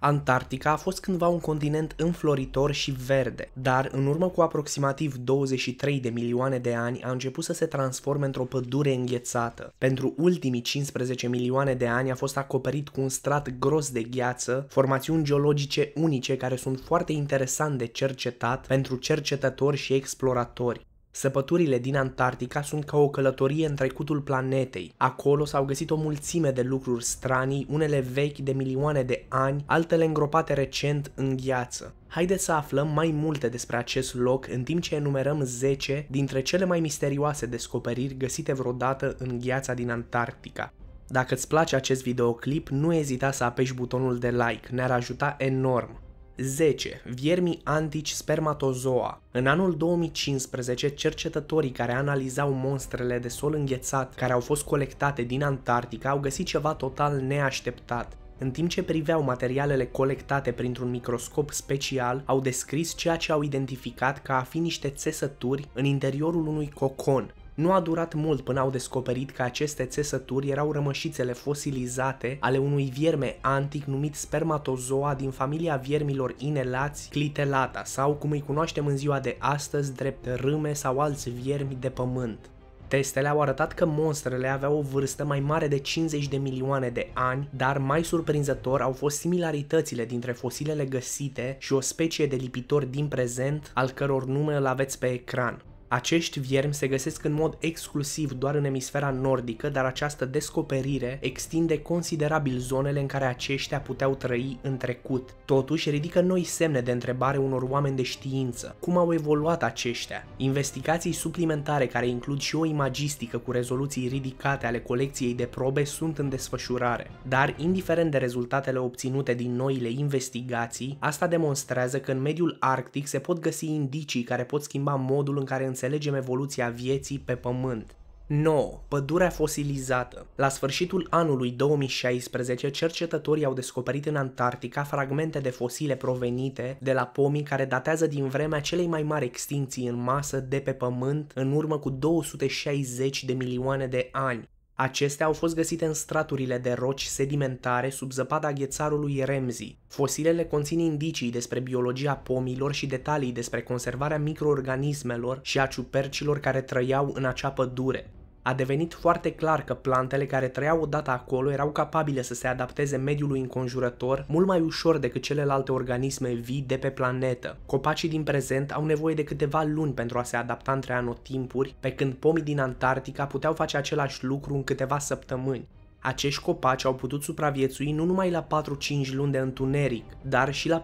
Antarctica a fost cândva un continent înfloritor și verde, dar în urmă cu aproximativ 23 de milioane de ani a început să se transforme într-o pădure înghețată. Pentru ultimii 15 milioane de ani a fost acoperit cu un strat gros de gheață, formațiuni geologice unice care sunt foarte interesant de cercetat pentru cercetători și exploratori. Săpăturile din Antarctica sunt ca o călătorie în trecutul planetei. Acolo s-au găsit o mulțime de lucruri stranii, unele vechi de milioane de ani, altele îngropate recent în gheață. Haideți să aflăm mai multe despre acest loc în timp ce enumerăm 10 dintre cele mai misterioase descoperiri găsite vreodată în gheața din Antarctica. Dacă îți place acest videoclip, nu ezita să apeși butonul de like, ne-ar ajuta enorm. 10. Viermii antici spermatozoa. În anul 2015, cercetătorii care analizau monstrele de sol înghețat care au fost colectate din Antarctica au găsit ceva total neașteptat. În timp ce priveau materialele colectate printr-un microscop special, au descris ceea ce au identificat ca a fi niște țesături în interiorul unui cocon, nu a durat mult până au descoperit că aceste țesături erau rămășițele fosilizate ale unui vierme antic numit spermatozoa din familia viermilor inelați clitelata sau cum îi cunoaștem în ziua de astăzi drept râme sau alți viermi de pământ. Testele au arătat că monstrele aveau o vârstă mai mare de 50 de milioane de ani, dar mai surprinzător au fost similaritățile dintre fosilele găsite și o specie de lipitor din prezent, al căror nume îl aveți pe ecran. Acești viermi se găsesc în mod exclusiv doar în emisfera nordică, dar această descoperire extinde considerabil zonele în care aceștia puteau trăi în trecut. Totuși, ridică noi semne de întrebare unor oameni de știință. Cum au evoluat aceștia? Investigații suplimentare care includ și o imagistică cu rezoluții ridicate ale colecției de probe sunt în desfășurare. Dar, indiferent de rezultatele obținute din noile investigații, asta demonstrează că în mediul arctic se pot găsi indicii care pot schimba modul în care înțelegem evoluția vieții pe Pământ. 9. Pădurea fosilizată. La sfârșitul anului 2016, cercetătorii au descoperit în Antarctica fragmente de fosile provenite de la pomii care datează din vremea celei mai mari extinții în masă de pe Pământ în urmă cu 260 de milioane de ani. Acestea au fost găsite în straturile de roci sedimentare sub zăpada ghețarului Remzi. Fosilele conțin indicii despre biologia pomilor și detalii despre conservarea microorganismelor și a ciupercilor care trăiau în acea pădure a devenit foarte clar că plantele care trăiau odată acolo erau capabile să se adapteze mediului înconjurător mult mai ușor decât celelalte organisme vii de pe planetă. Copacii din prezent au nevoie de câteva luni pentru a se adapta între anotimpuri, pe când pomii din Antarctica puteau face același lucru în câteva săptămâni. Acești copaci au putut supraviețui nu numai la 4-5 luni de întuneric, dar și la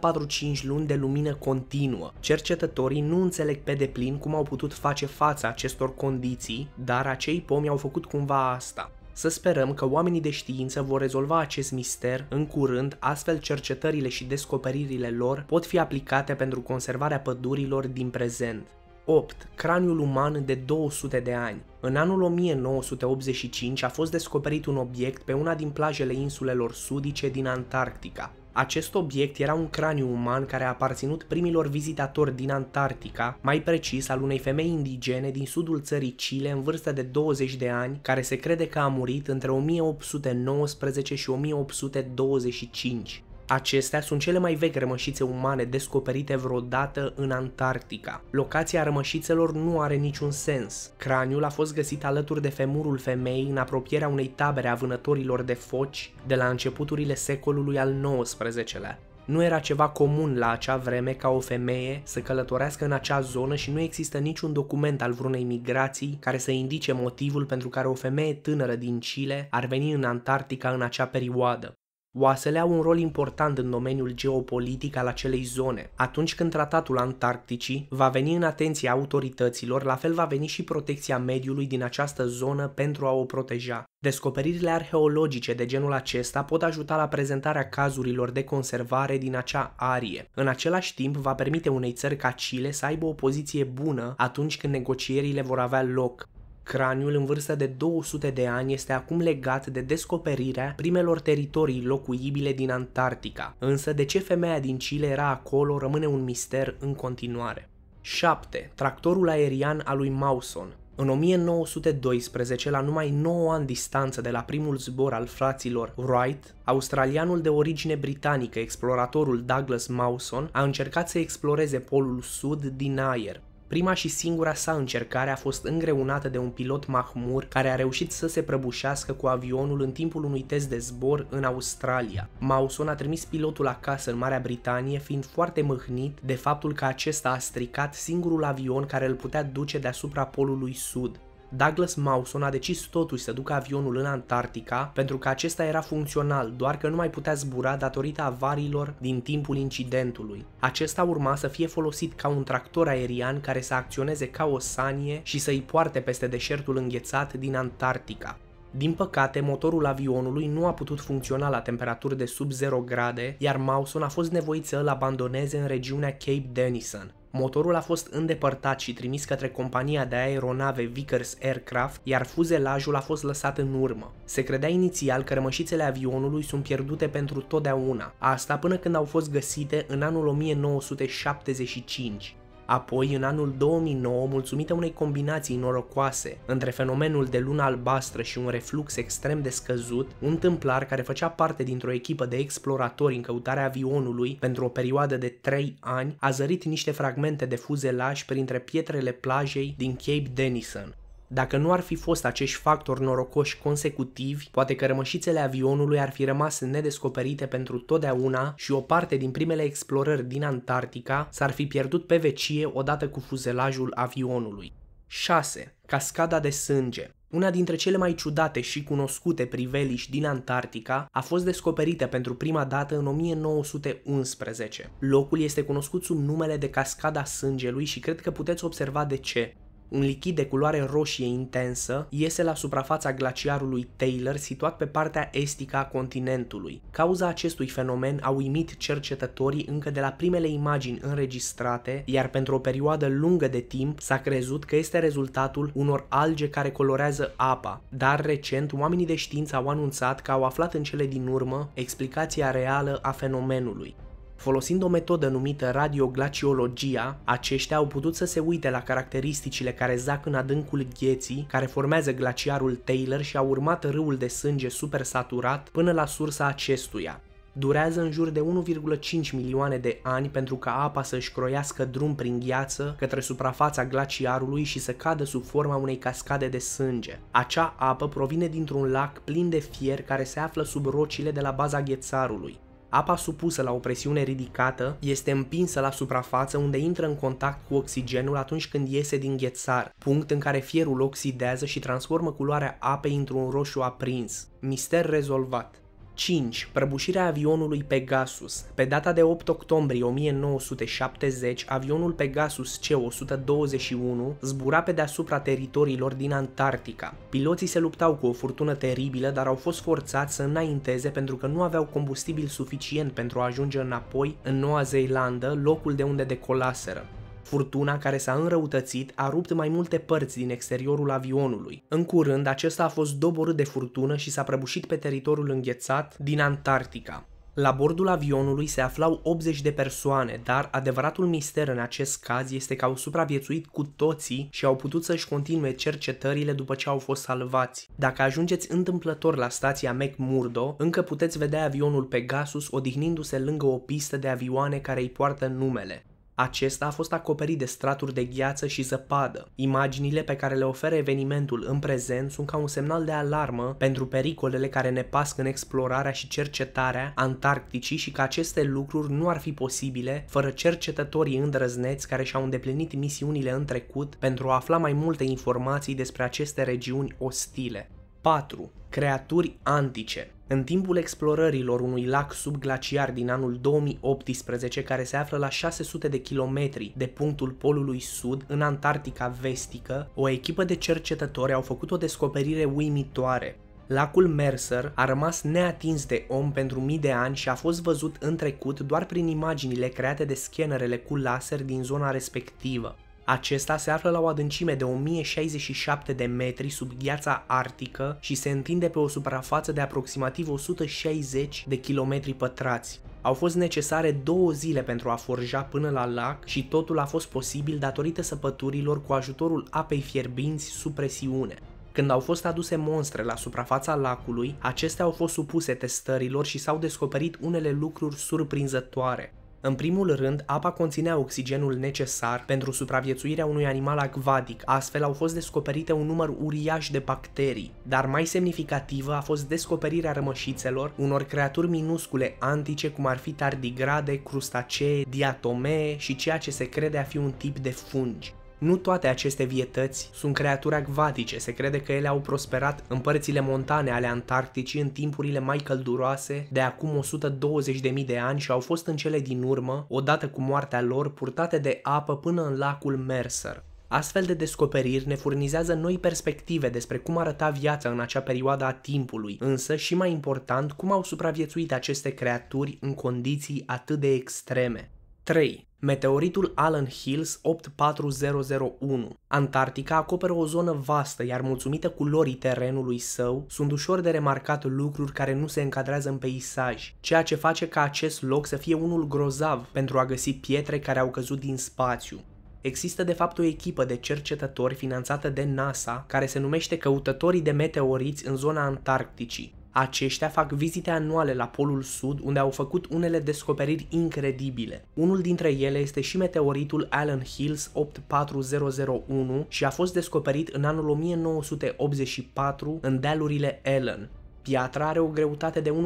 4-5 luni de lumină continuă. Cercetătorii nu înțeleg pe deplin cum au putut face față acestor condiții, dar acei pomi au făcut cumva asta. Să sperăm că oamenii de știință vor rezolva acest mister în curând, astfel cercetările și descoperirile lor pot fi aplicate pentru conservarea pădurilor din prezent. 8. Craniul uman de 200 de ani. În anul 1985 a fost descoperit un obiect pe una din plajele insulelor sudice din Antarctica. Acest obiect era un craniu uman care a aparținut primilor vizitatori din Antarctica, mai precis al unei femei indigene din sudul țării Chile în vârstă de 20 de ani, care se crede că a murit între 1819 și 1825. Acestea sunt cele mai vechi rămășițe umane descoperite vreodată în Antarctica. Locația rămășițelor nu are niciun sens. Craniul a fost găsit alături de femurul femeii în apropierea unei tabere a vânătorilor de foci de la începuturile secolului al XIX-lea. Nu era ceva comun la acea vreme ca o femeie să călătorească în acea zonă și nu există niciun document al vreunei migrații care să indice motivul pentru care o femeie tânără din Chile ar veni în Antarctica în acea perioadă. Oasele au un rol important în domeniul geopolitic al acelei zone. Atunci când tratatul Antarcticii va veni în atenția autorităților, la fel va veni și protecția mediului din această zonă pentru a o proteja. Descoperirile arheologice de genul acesta pot ajuta la prezentarea cazurilor de conservare din acea arie. În același timp, va permite unei țări ca Chile să aibă o poziție bună atunci când negocierile vor avea loc. Craniul în vârstă de 200 de ani este acum legat de descoperirea primelor teritorii locuibile din Antarctica, însă de ce femeia din Chile era acolo rămâne un mister în continuare. 7. Tractorul aerian al lui Mawson în 1912, la numai 9 ani distanță de la primul zbor al fraților Wright, australianul de origine britanică, exploratorul Douglas Mawson, a încercat să exploreze polul sud din aer, Prima și singura sa încercare a fost îngreunată de un pilot mahmur care a reușit să se prăbușească cu avionul în timpul unui test de zbor în Australia. Mauson a trimis pilotul acasă în Marea Britanie fiind foarte mâhnit de faptul că acesta a stricat singurul avion care îl putea duce deasupra polului sud. Douglas Mawson a decis totuși să ducă avionul în Antarctica pentru că acesta era funcțional, doar că nu mai putea zbura datorită avariilor din timpul incidentului. Acesta urma să fie folosit ca un tractor aerian care să acționeze ca o sanie și să-i poarte peste deșertul înghețat din Antarctica. Din păcate, motorul avionului nu a putut funcționa la temperaturi de sub 0 grade, iar Mauson a fost nevoit să îl abandoneze în regiunea Cape Denison. Motorul a fost îndepărtat și trimis către compania de aeronave Vickers Aircraft, iar fuzelajul a fost lăsat în urmă. Se credea inițial că rămășițele avionului sunt pierdute pentru totdeauna, asta până când au fost găsite în anul 1975. Apoi, în anul 2009, mulțumită unei combinații norocoase între fenomenul de lună albastră și un reflux extrem de scăzut, un tâmplar care făcea parte dintr-o echipă de exploratori în căutarea avionului pentru o perioadă de 3 ani a zărit niște fragmente de fuzelaj printre pietrele plajei din Cape Denison. Dacă nu ar fi fost acești factori norocoși consecutivi, poate că rămășițele avionului ar fi rămas nedescoperite pentru totdeauna și o parte din primele explorări din Antarctica s-ar fi pierdut pe vecie odată cu fuzelajul avionului. 6. Cascada de sânge una dintre cele mai ciudate și cunoscute priveliști din Antarctica a fost descoperită pentru prima dată în 1911. Locul este cunoscut sub numele de Cascada Sângelui și cred că puteți observa de ce un lichid de culoare roșie intensă iese la suprafața glaciarului Taylor situat pe partea estică a continentului. Cauza acestui fenomen a uimit cercetătorii încă de la primele imagini înregistrate, iar pentru o perioadă lungă de timp s-a crezut că este rezultatul unor alge care colorează apa, dar recent oamenii de știință au anunțat că au aflat în cele din urmă explicația reală a fenomenului. Folosind o metodă numită radioglaciologia, aceștia au putut să se uite la caracteristicile care zac în adâncul gheții, care formează glaciarul Taylor și au urmat râul de sânge supersaturat până la sursa acestuia. Durează în jur de 1,5 milioane de ani pentru ca apa să își croiască drum prin gheață către suprafața glaciarului și să cadă sub forma unei cascade de sânge. Acea apă provine dintr-un lac plin de fier care se află sub rocile de la baza ghețarului apa supusă la o presiune ridicată este împinsă la suprafață unde intră în contact cu oxigenul atunci când iese din ghețar, punct în care fierul oxidează și transformă culoarea apei într-un roșu aprins. Mister rezolvat. 5. Prăbușirea avionului Pegasus. Pe data de 8 octombrie 1970, avionul Pegasus C-121 zbura pe deasupra teritoriilor din Antarctica. Piloții se luptau cu o furtună teribilă, dar au fost forțați să înainteze pentru că nu aveau combustibil suficient pentru a ajunge înapoi în Noua Zeelandă, locul de unde decolaseră. Furtuna care s-a înrăutățit a rupt mai multe părți din exteriorul avionului. În curând, acesta a fost doborât de furtună și s-a prăbușit pe teritoriul înghețat din Antarctica. La bordul avionului se aflau 80 de persoane, dar adevăratul mister în acest caz este că au supraviețuit cu toții și au putut să-și continue cercetările după ce au fost salvați. Dacă ajungeți întâmplător la stația McMurdo, încă puteți vedea avionul Pegasus odihnindu-se lângă o pistă de avioane care îi poartă numele. Acesta a fost acoperit de straturi de gheață și zăpadă. Imaginile pe care le oferă evenimentul în prezent sunt ca un semnal de alarmă pentru pericolele care ne pasc în explorarea și cercetarea Antarcticii și că aceste lucruri nu ar fi posibile fără cercetătorii îndrăzneți care și-au îndeplinit misiunile în trecut pentru a afla mai multe informații despre aceste regiuni ostile. 4. Creaturi antice în timpul explorărilor unui lac subglaciar din anul 2018 care se află la 600 de kilometri de punctul polului sud în Antarctica vestică, o echipă de cercetători au făcut o descoperire uimitoare. Lacul Mercer a rămas neatins de om pentru mii de ani și a fost văzut în trecut doar prin imaginile create de scanerele cu laser din zona respectivă. Acesta se află la o adâncime de 1067 de metri sub gheața arctică și se întinde pe o suprafață de aproximativ 160 de kilometri pătrați. Au fost necesare două zile pentru a forja până la lac și totul a fost posibil datorită săpăturilor cu ajutorul apei fierbinți sub presiune. Când au fost aduse monstre la suprafața lacului, acestea au fost supuse testărilor și s-au descoperit unele lucruri surprinzătoare. În primul rând, apa conținea oxigenul necesar pentru supraviețuirea unui animal acvatic, astfel au fost descoperite un număr uriaș de bacterii. Dar mai semnificativă a fost descoperirea rămășițelor, unor creaturi minuscule antice cum ar fi tardigrade, crustacee, diatomee și ceea ce se crede a fi un tip de fungi. Nu toate aceste vietăți sunt creaturi acvatice, se crede că ele au prosperat în părțile montane ale Antarcticii în timpurile mai călduroase de acum 120.000 de ani și au fost în cele din urmă, odată cu moartea lor, purtate de apă până în lacul Mercer. Astfel de descoperiri ne furnizează noi perspective despre cum arăta viața în acea perioadă a timpului, însă și mai important, cum au supraviețuit aceste creaturi în condiții atât de extreme. 3. Meteoritul Allen Hills 84001. Antarctica acoperă o zonă vastă, iar mulțumită culorii terenului său, sunt ușor de remarcat lucruri care nu se încadrează în peisaj, ceea ce face ca acest loc să fie unul grozav pentru a găsi pietre care au căzut din spațiu. Există de fapt o echipă de cercetători finanțată de NASA care se numește Căutătorii de Meteoriți în zona Antarcticii, aceștia fac vizite anuale la Polul Sud, unde au făcut unele descoperiri incredibile. Unul dintre ele este și meteoritul Allen Hills 84001 și a fost descoperit în anul 1984 în dealurile Allen. Piatra are o greutate de 1,9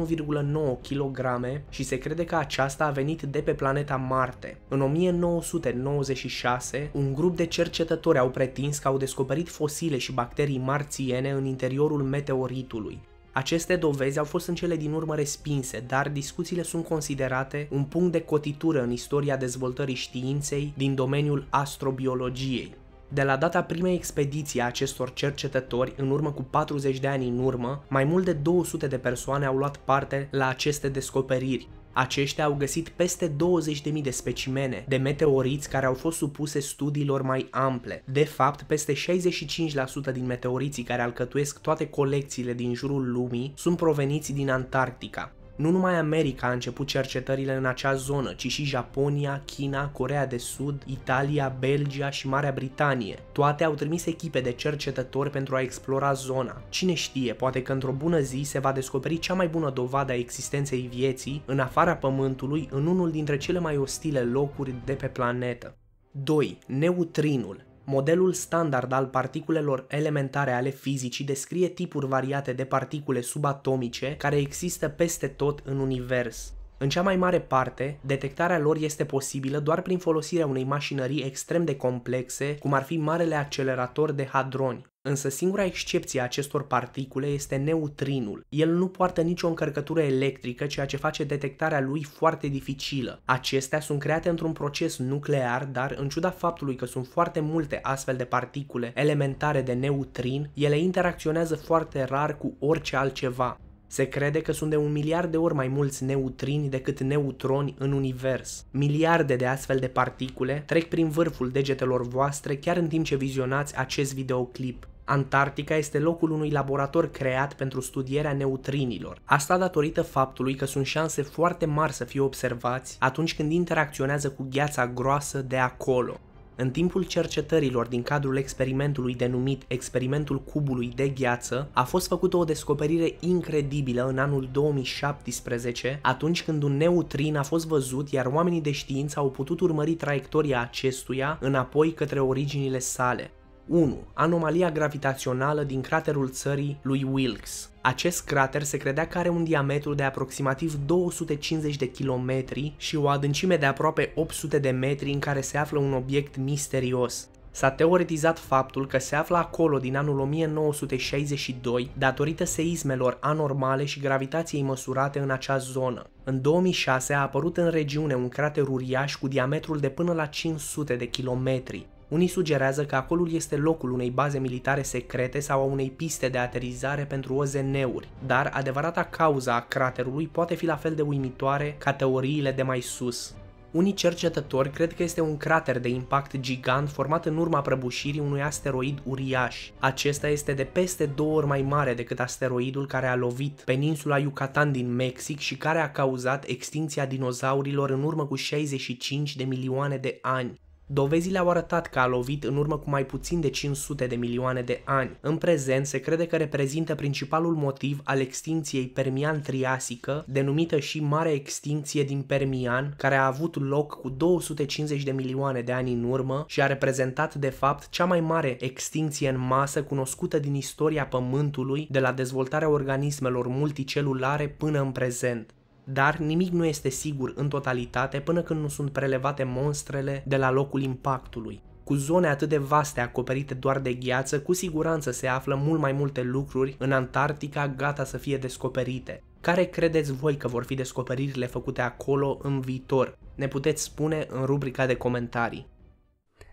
kg și se crede că aceasta a venit de pe planeta Marte. În 1996, un grup de cercetători au pretins că au descoperit fosile și bacterii marțiene în interiorul meteoritului. Aceste dovezi au fost în cele din urmă respinse, dar discuțiile sunt considerate un punct de cotitură în istoria dezvoltării științei din domeniul astrobiologiei. De la data primei expediții a acestor cercetători, în urmă cu 40 de ani în urmă, mai mult de 200 de persoane au luat parte la aceste descoperiri, aceștia au găsit peste 20.000 de specimene de meteoriți care au fost supuse studiilor mai ample. De fapt, peste 65% din meteoriții care alcătuiesc toate colecțiile din jurul lumii sunt proveniți din Antarctica. Nu numai America a început cercetările în acea zonă, ci și Japonia, China, Corea de Sud, Italia, Belgia și Marea Britanie. Toate au trimis echipe de cercetători pentru a explora zona. Cine știe, poate că într-o bună zi se va descoperi cea mai bună dovadă a existenței vieții în afara Pământului în unul dintre cele mai ostile locuri de pe planetă. 2. Neutrinul Modelul standard al particulelor elementare ale fizicii descrie tipuri variate de particule subatomice care există peste tot în univers. În cea mai mare parte, detectarea lor este posibilă doar prin folosirea unei mașinării extrem de complexe, cum ar fi marele accelerator de hadroni însă singura excepție a acestor particule este neutrinul. El nu poartă nicio încărcătură electrică, ceea ce face detectarea lui foarte dificilă. Acestea sunt create într-un proces nuclear, dar în ciuda faptului că sunt foarte multe astfel de particule elementare de neutrin, ele interacționează foarte rar cu orice altceva. Se crede că sunt de un miliard de ori mai mulți neutrini decât neutroni în univers. Miliarde de astfel de particule trec prin vârful degetelor voastre chiar în timp ce vizionați acest videoclip. Antarctica este locul unui laborator creat pentru studierea neutrinilor. Asta datorită faptului că sunt șanse foarte mari să fie observați atunci când interacționează cu gheața groasă de acolo. În timpul cercetărilor din cadrul experimentului denumit Experimentul Cubului de Gheață, a fost făcută o descoperire incredibilă în anul 2017, atunci când un neutrin a fost văzut, iar oamenii de știință au putut urmări traiectoria acestuia înapoi către originile sale. 1. Anomalia gravitațională din craterul țării lui Wilkes. Acest crater se credea că are un diametru de aproximativ 250 de kilometri și o adâncime de aproape 800 de metri în care se află un obiect misterios. S-a teoretizat faptul că se află acolo din anul 1962 datorită seismelor anormale și gravitației măsurate în acea zonă. În 2006 a apărut în regiune un crater uriaș cu diametrul de până la 500 de kilometri. Unii sugerează că acolo este locul unei baze militare secrete sau a unei piste de aterizare pentru OZN-uri, dar adevărata cauza a craterului poate fi la fel de uimitoare ca teoriile de mai sus. Unii cercetători cred că este un crater de impact gigant format în urma prăbușirii unui asteroid uriaș. Acesta este de peste două ori mai mare decât asteroidul care a lovit peninsula Yucatan din Mexic și care a cauzat extinția dinozaurilor în urmă cu 65 de milioane de ani. Dovezile au arătat că a lovit în urmă cu mai puțin de 500 de milioane de ani. În prezent se crede că reprezintă principalul motiv al extinției Permian-Triasică, denumită și Marea Extinție din Permian, care a avut loc cu 250 de milioane de ani în urmă și a reprezentat de fapt cea mai mare extinție în masă cunoscută din istoria Pământului de la dezvoltarea organismelor multicelulare până în prezent dar nimic nu este sigur în totalitate până când nu sunt prelevate monstrele de la locul impactului. Cu zone atât de vaste acoperite doar de gheață, cu siguranță se află mult mai multe lucruri în Antarctica gata să fie descoperite. Care credeți voi că vor fi descoperirile făcute acolo în viitor? Ne puteți spune în rubrica de comentarii.